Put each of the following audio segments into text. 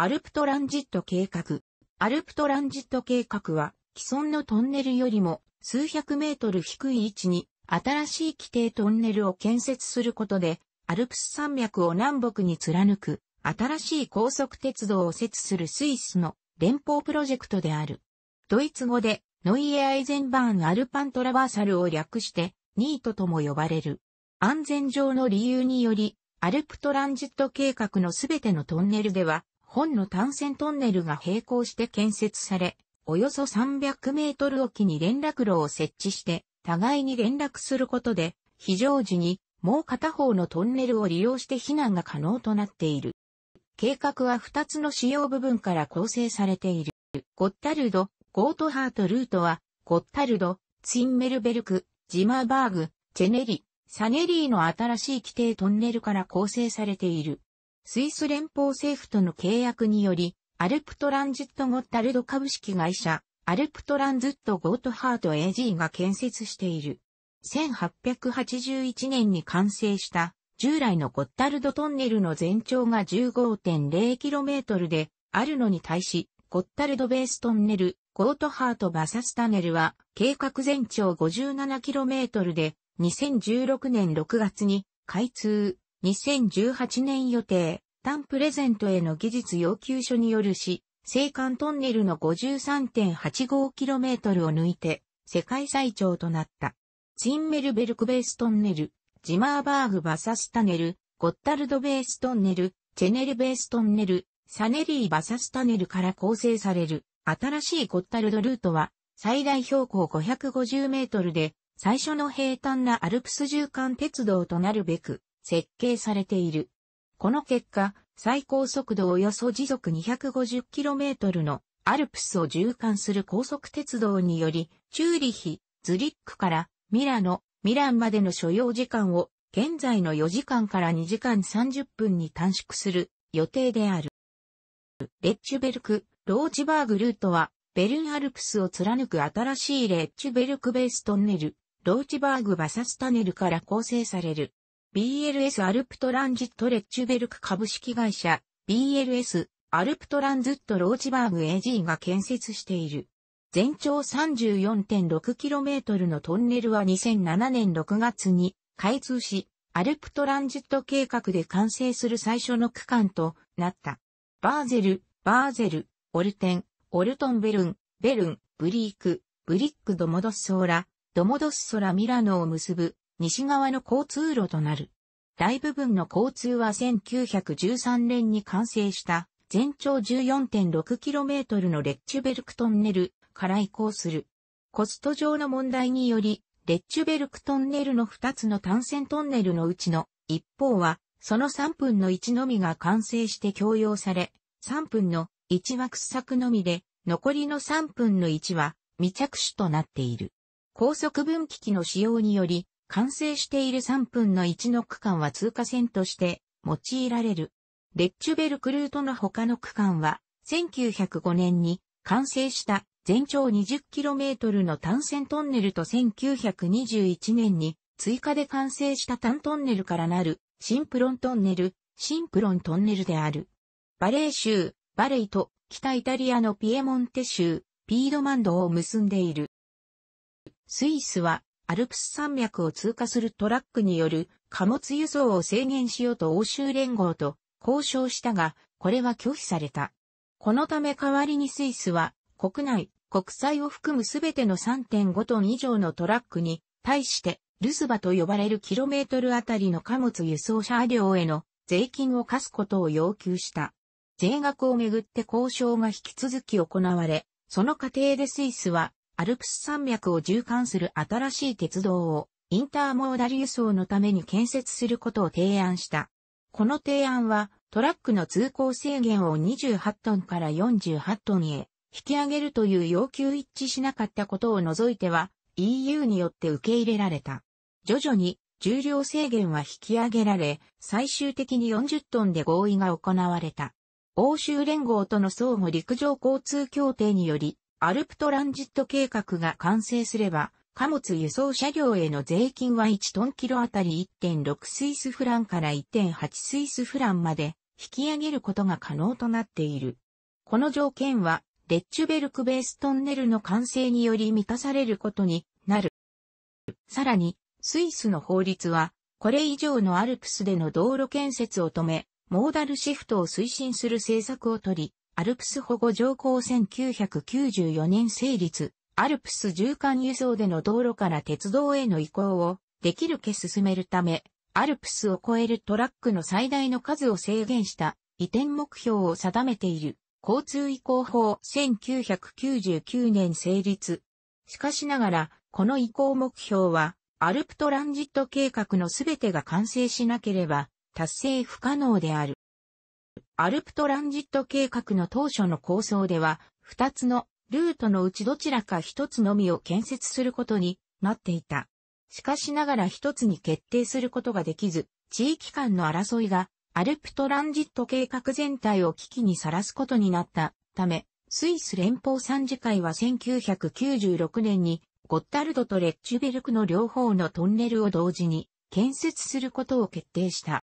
アルプトランジット計画。アルプトランジット計画は、既存のトンネルよりも数百メートル低い位置に新しい規定トンネルを建設することで、アルプス山脈を南北に貫く新しい高速鉄道を設するスイスの連邦プロジェクトである。ドイツ語でノイエアイゼンバーンアルパントラバーサルを略してニートとも呼ばれる。安全上の理由により、アルプトランジット計画のすべてのトンネルでは、本の単線トンネルが並行して建設され、およそ300メートル沖きに連絡路を設置して、互いに連絡することで、非常時にもう片方のトンネルを利用して避難が可能となっている。計画は2つの主要部分から構成されている。ゴッタルド、ゴートハートルートは、ゴッタルド、ツインメルベルク、ジマーバーグ、チェネリ、サネリーの新しい規定トンネルから構成されている。スイス連邦政府との契約により、アルプトランジットゴッタルド株式会社、アルプトランズットゴートハート AG が建設している。1881年に完成した従来のゴッタルドトンネルの全長が 15.0km であるのに対し、ゴッタルドベーストンネル、ゴートハートバサスタネルは計画全長 57km で2016年6月に開通。2018年予定、タンプレゼントへの技術要求書によるし、青函トンネルの 53.85km を抜いて、世界最長となった。ツインメルベルクベーストンネル、ジマーバーグバサスタネル、ゴッタルドベーストンネル、チェネルベーストンネル、サネリーバサスタネルから構成される、新しいゴッタルドルートは、最大標高550メートルで、最初の平坦なアルプス縦貫鉄道となるべく、設計されている。この結果、最高速度およそ時速 250km のアルプスを循環する高速鉄道により、チューリヒ、ズリックからミラノ、ミランまでの所要時間を現在の4時間から2時間30分に短縮する予定である。レッチュベルク、ローチバーグルートは、ベルンアルプスを貫く新しいレッチュベルクベーストンネル、ローチバーグバサスタネルから構成される。BLS アルプトランジットレッチュベルク株式会社 BLS アルプトランズットローチバーグ AG が建設している。全長 34.6km のトンネルは2007年6月に開通し、アルプトランジット計画で完成する最初の区間となった。バーゼル、バーゼル、オルテン、オルトンベルン、ベルン、ブリーク、ブリックドモドスソーラ、ドモドスソラミラノを結ぶ西側の交通路となる。大部分の交通は1913年に完成した全長 14.6km のレッチュベルクトンネルから移行する。コスト上の問題により、レッチュベルクトンネルの2つの単線トンネルのうちの一方は、その3分の1のみが完成して供用され、3分の1は掘削のみで、残りの3分の1は未着手となっている。高速分岐器の使用により、完成している3分の1の区間は通過線として用いられる。レッチュベルクルートの他の区間は、1905年に完成した全長 20km の単線トンネルと1921年に追加で完成した単トンネルからなるシンプロントンネル、シンプロントンネルである。バレー州、バレイと北イタリアのピエモンテ州、ピードマンドを結んでいる。スイスはアルプス山脈を通過するトラックによる貨物輸送を制限しようと欧州連合と交渉したが、これは拒否された。このため代わりにスイスは国内、国際を含むすべての3.5トン以上のトラックに対してルスバと呼ばれるキロメートルあたりの貨物輸送車両への税金を課すことを要求した。税額をめぐって交渉が引き続き行われ、その過程でスイスはアルプス山脈を縦貫する新しい鉄道をインターモーダル輸送のために建設することを提案した。この提案はトラックの通行制限を28トンから48トンへ引き上げるという要求一致しなかったことを除いては EU によって受け入れられた。徐々に重量制限は引き上げられ、最終的に40トンで合意が行われた。欧州連合との相互陸上交通協定により、アルプトランジット計画が完成すれば、貨物輸送車両への税金は1トンキロあたり1.6スイスフランから1.8スイスフランまで引き上げることが可能となっている。この条件は、レッチュベルクベーストンネルの完成により満たされることになる。さらに、スイスの法律は、これ以上のアルプスでの道路建設を止め、モーダルシフトを推進する政策をとり、アルプス保護条項1994年成立、アルプス縦貫輸送での道路から鉄道への移行をできるけ進めるため、アルプスを超えるトラックの最大の数を制限した移転目標を定めている交通移行法1999年成立。しかしながら、この移行目標は、アルプトランジット計画のすべてが完成しなければ達成不可能である。アルプトランジット計画の当初の構想では、2つのルートのうちどちらか1つのみを建設することになっていた。しかしながら1つに決定することができず、地域間の争いがアルプトランジット計画全体を危機にさらすことになったため、スイス連邦参事会は1996年にゴッタルドとレッチュベルクの両方のトンネルを同時に建設することを決定した。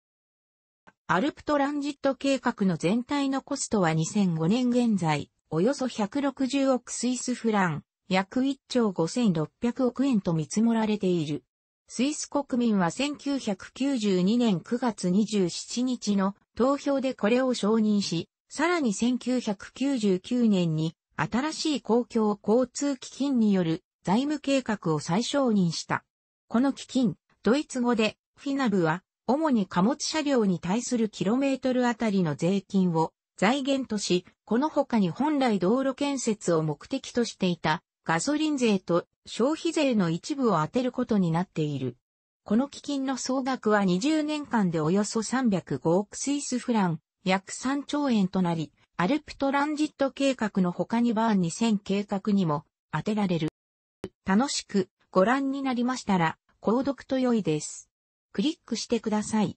アルプトランジット計画の全体のコストは2005年現在、およそ160億スイスフラン、約1兆5600億円と見積もられている。スイス国民は1992年9月27日の投票でこれを承認し、さらに1999年に新しい公共交通基金による財務計画を再承認した。この基金、ドイツ語でフィナブは主に貨物車両に対するキロメートルあたりの税金を財源とし、この他に本来道路建設を目的としていたガソリン税と消費税の一部を当てることになっている。この基金の総額は20年間でおよそ305億スイスフラン、約3兆円となり、アルプトランジット計画の他にバーン2000計画にも当てられる。楽しくご覧になりましたら、購読と良いです。クリックしてください。